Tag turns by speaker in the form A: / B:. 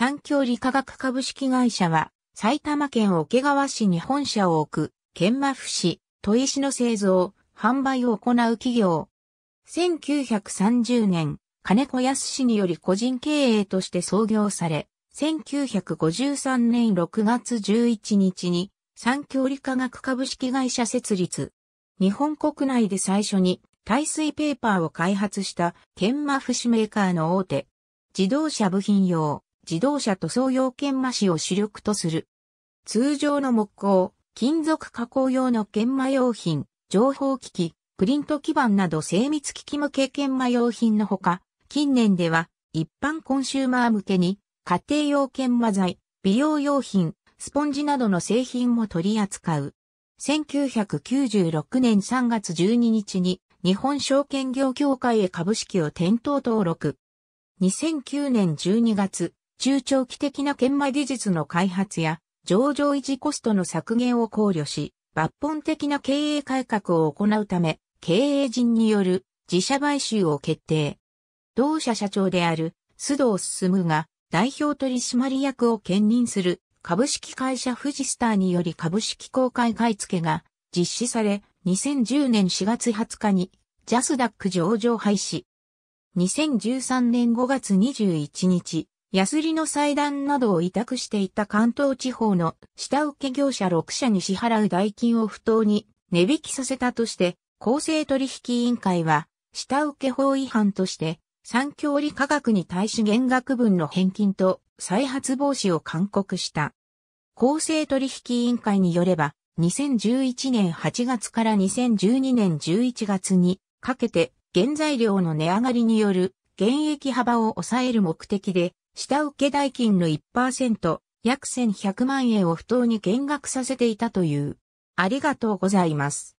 A: 三協理化学株式会社は、埼玉県桶川市に本社を置く、研磨不死、砥石の製造、販売を行う企業。1930年、金子康氏により個人経営として創業され、1953年6月11日に、三協理化学株式会社設立。日本国内で最初に耐水ペーパーを開発した研磨不死メーカーの大手。自動車部品用、自動車塗装用研磨紙を主力とする。通常の木工、金属加工用の研磨用品、情報機器、プリント基板など精密機器向け研磨用品のほか、近年では一般コンシューマー向けに家庭用研磨剤、美容用品、スポンジなどの製品も取り扱う。1996年3月12日に日本証券業協会へ株式を店頭登録。2009年12月、中長期的な研磨技術の開発や、上場維持コストの削減を考慮し、抜本的な経営改革を行うため、経営陣による自社買収を決定。同社社長である須藤進が代表取締役を兼任する株式会社フジスターにより株式公開買付が実施され、2010年4月20日にジャスダック上場廃止。2013年5月21日、ヤスリの祭壇などを委託していた関東地方の下請け業者6社に支払う代金を不当に値引きさせたとして、公正取引委員会は、下請法違反として、産協理価格に対し減額分の返金と再発防止を勧告した。公正取引委員会によれば、2011年8月から2012年11月にかけて原材料の値上がりによる減益幅を抑える目的で下請け代金の1%、約1100万円を不当に減額させていたという。ありがとうございます。